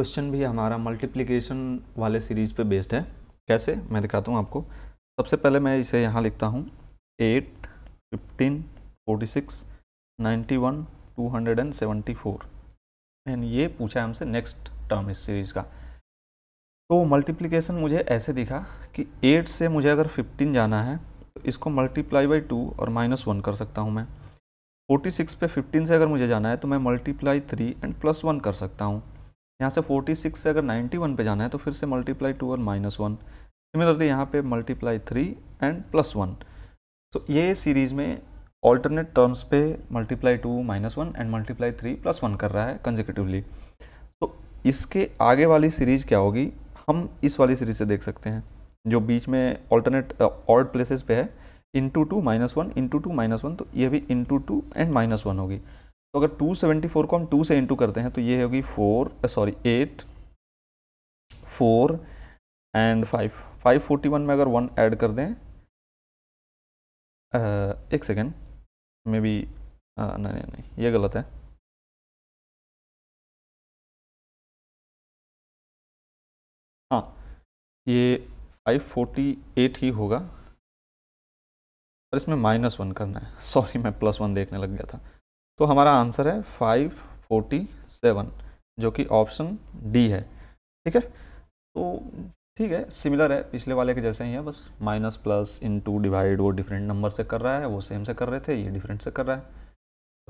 question भी हमारा multiplication वाले सीरीज पे बेस्ड है कैसे मैं दिखाता हूँ आपको सबसे पहले मैं इसे यहाँ लिखता हूँ eight fifteen forty six ninety one two hundred and seventy four and ये पूछा है हमसे नेक्स्ट टर्म इस सीरीज़ का तो मल्टीप्लिकेशन मुझे ऐसे दिखा कि एट से मुझे अगर फिफ्टीन जाना है तो इसको मल्टीप्लाई बाई टू और माइनस वन कर सकता हूँ मैं फोर्टी सिक्स पे फिफ्टीन से अगर मुझे जाना है तो मैं multiply three and plus one कर सकता हूँ यहाँ से 46 से अगर 91 पे जाना है तो फिर से मल्टीप्लाई टू और माइनस वन सिमिलरली यहाँ पे multiply three and plus one तो ये सीरीज़ में ऑल्टरनेट टर्म्स पे multiply two minus one and multiply three plus one कर रहा है कंजिकटिवली तो इसके आगे वाली सीरीज़ क्या होगी हम इस वाली सीरीज से देख सकते हैं जो बीच में ऑल्टरनेट ऑर्ड प्लेसेस पे है into two minus one into two minus one तो ये भी into two and minus one होगी तो अगर 274 को हम 2 से इंटू करते हैं तो ये होगी four sorry eight four and five five forty one में अगर वन ऐड कर दें आ, एक सेकेंड मे बी नहीं नहीं नहीं ये गलत है हाँ ये फाइव फोर्टी एट ही होगा और इसमें माइनस वन करना है सॉरी मैं प्लस वन देखने लग गया था तो हमारा आंसर है 547 जो कि ऑप्शन डी है ठीक है तो ठीक है सिमिलर है पिछले वाले के जैसे ही है बस minus plus into divide वो डिफरेंट नंबर से कर रहा है वो सेम से कर रहे थे ये डिफरेंट से कर रहा है